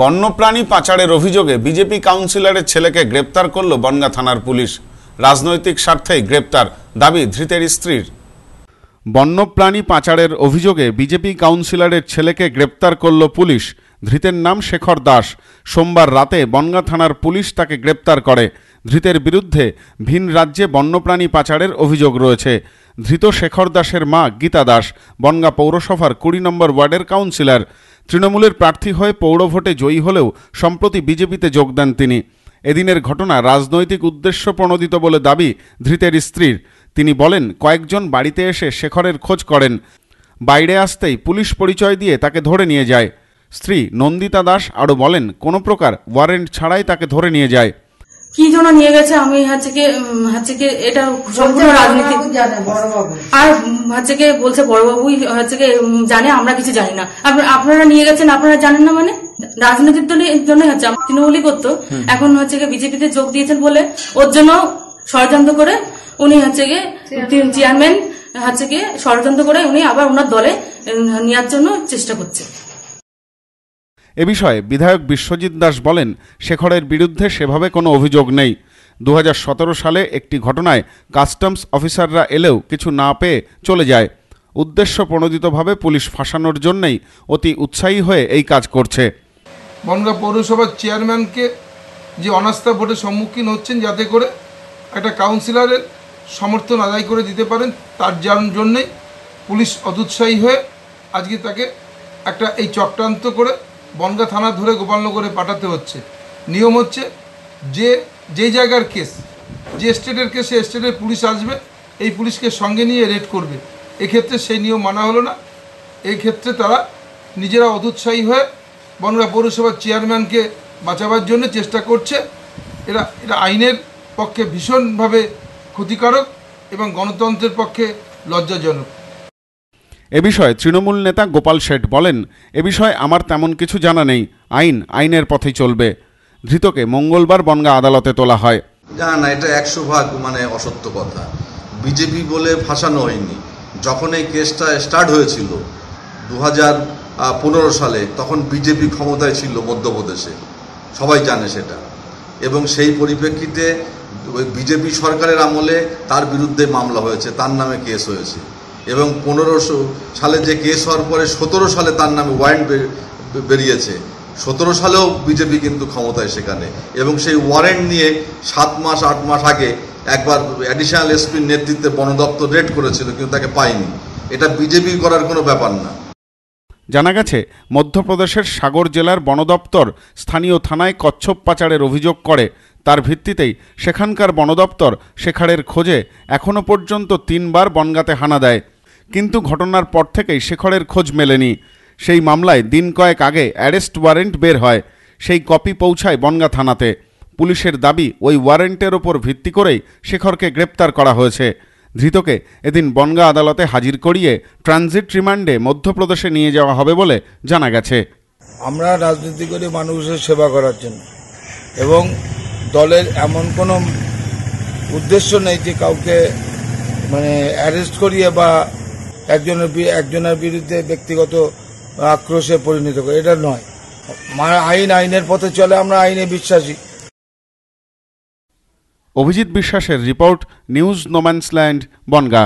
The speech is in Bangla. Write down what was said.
বন্যপ্রাণী পাচারের অভিযোগে বিজেপি কাউন্সিলরের ছেলেকে গ্রেপ্তার করল বনগা থানার পুলিশ রাজনৈতিক স্বার্থেই গ্রেপ্তার দাবি ধৃতের স্ত্রীর বন্যপ্রাণী পাচারের অভিযোগে বিজেপি কাউন্সিলরের ছেলেকে গ্রেপ্তার করল পুলিশ ধৃতের নাম শেখর দাস সোমবার রাতে বনগা থানার পুলিশ তাকে গ্রেপ্তার করে ধৃতের বিরুদ্ধে ভিন রাজ্যে বন্যপ্রাণী পাচারের অভিযোগ রয়েছে ধৃত শেখর দাসের মা গীতা দাস বনগা পৌরসভার কুড়ি নম্বর ওয়ার্ডের কাউন্সিলর তৃণমূলের প্রার্থী হয়ে পৌরভোটে জয়ী হলেও সম্প্রতি বিজেপিতে যোগ দেন তিনি এদিনের ঘটনা রাজনৈতিক উদ্দেশ্য প্রণোদিত বলে দাবি ধৃতের স্ত্রীর তিনি বলেন কয়েকজন বাড়িতে এসে শেখরের খোঁজ করেন বাইরে আসতেই পুলিশ পরিচয় দিয়ে তাকে ধরে নিয়ে যায় স্ত্রী নন্দিতা দাস আরও বলেন কোনো প্রকার ওয়ারেন্ট ছাড়াই তাকে ধরে নিয়ে যায় কি জন্য নিয়ে গেছে আমি হচ্ছে কি হচ্ছে কি এটা সম্পূর্ণ রাজনীতি আর হচ্ছে কি বলছে বড়বাবুই হচ্ছে কি জানে আমরা কিছু জানি না আপনারা নিয়ে গেছেন আপনারা জানেন না মানে রাজনীতির দলের জন্য হচ্ছে তৃণমূলই করতো এখন হচ্ছে কি বিজেপিতে যোগ দিয়েছেন বলে ওর জন্য ষড়যন্ত্র করে উনি হচ্ছে গিয়ে চেয়ারম্যান হচ্ছে গিয়ে ষড়যন্ত্র করে উনি আবার ওনার দলে নেওয়ার জন্য চেষ্টা করছে এ বিষয়ে বিধায়ক বিশ্বজিৎ দাস বলেন শেখরের বিরুদ্ধে সেভাবে কোনো অভিযোগ নেই দু সালে একটি ঘটনায় কাস্টমস অফিসাররা এলেও কিছু না পেয়ে চলে যায় উদ্দেশ্য প্রণোদিতভাবে পুলিশ ফাঁসানোর জন্যই অতি উৎসাহী হয়ে এই কাজ করছে বনগাঁ পৌরসভার চেয়ারম্যানকে যে অনাস্থা ভোটের সম্মুখীন হচ্ছেন যাতে করে একটা কাউন্সিলরের সমর্থন আদায় করে দিতে পারেন তার জন্যেই পুলিশ অদুৎসাহী হয়ে আজকে তাকে একটা এই চক্রান্ত করে বনগা থানা ধরে গোপালনগরে পাঠাতে হচ্ছে নিয়ম হচ্ছে যে যেই জায়গার কেস যে স্টেটের কেসে স্টেটের পুলিশ আসবে এই পুলিশকে সঙ্গে নিয়ে রেড করবে এক্ষেত্রে সেই নিয়ম মানা হলো না এই ক্ষেত্রে তারা নিজেরা অদুৎসাহী হয়ে বনগা পৌরসভার চেয়ারম্যানকে বাঁচাবার জন্য চেষ্টা করছে এরা এটা আইনের পক্ষে ভীষণভাবে ক্ষতিকারক এবং গণতন্ত্রের পক্ষে লজ্জাজনক এ বিষয়ে তৃণমূল নেতা গোপাল শেঠ বলেন এ বিষয়ে আমার তেমন কিছু জানা নেই আইন আইনের পথেই চলবে ধৃতকে মঙ্গলবার বনগা আদালতে তোলা হয় না না এটা একশো ভাগ মানে অসত্য কথা বিজেপি বলে ফাঁসানো হয়নি যখন এই কেসটা স্টার্ট হয়েছিল দু পনেরো সালে তখন বিজেপি ক্ষমতায় ছিল মধ্যপ্রদেশে সবাই জানে সেটা এবং সেই পরিপ্রেক্ষিতে বিজেপি সরকারের আমলে তার বিরুদ্ধে মামলা হয়েছে তার নামে কেস হয়েছে এবং পনেরোশো সালে যে কেস হওয়ার পরে সতেরো সালে তার নামে ওয়ারেন্ট বেরিয়েছে সতেরো সালেও বিজেপি কিন্তু ক্ষমতায় সেখানে এবং সেই ওয়ারেন্ট নিয়ে সাত মাস আট মাস আগে একবার অ্যাডিশনাল এসপির নেতৃত্বে বন দপ্তর রেড করেছিল কিন্তু তাকে পায়নি এটা বিজেপি করার কোনো ব্যাপার না জানা গেছে মধ্যপ্রদেশের সাগর জেলার বন দপ্তর স্থানীয় থানায় কচ্ছপ পাচারের অভিযোগ করে তার ভিত্তিতেই সেখানকার বন দপ্তর শেখারের খোঁজে এখনও পর্যন্ত তিনবার বনগাতে হানা দেয় কিন্তু ঘটনার পর থেকেই শেখরের খোঁজ মেলেনি সেই মামলায় দিন কয়েক আগে অ্যারেস্ট ওয়ারেন্ট বের হয় সেই কপি পৌঁছায় বনগা থানাতে পুলিশের দাবি ওই ওয়ারেন্টের ওপর ভিত্তি করেই শেখরকে গ্রেপ্তার করা হয়েছে ধৃতকে এদিন বনগা আদালতে হাজির করিয়ে ট্রানজিট রিমান্ডে মধ্যপ্রদেশে নিয়ে যাওয়া হবে বলে জানা গেছে আমরা রাজনীতি করে মানুষের সেবা করার জন্য এবং দলের এমন কোনো উদ্দেশ্য নেই যে কাউকে মানে অ্যারেস্ট করিয়ে বা একজনের একজনের বিরুদ্ধে ব্যক্তিগত আক্রোশে পরিণত করে এটা নয় আইন আইনের পথে চলে আমরা আইনে বিশ্বাসী অভিজিৎ বিশ্বাসের রিপোর্ট নিউজ নোম্যান্সল্যান্ড বনগা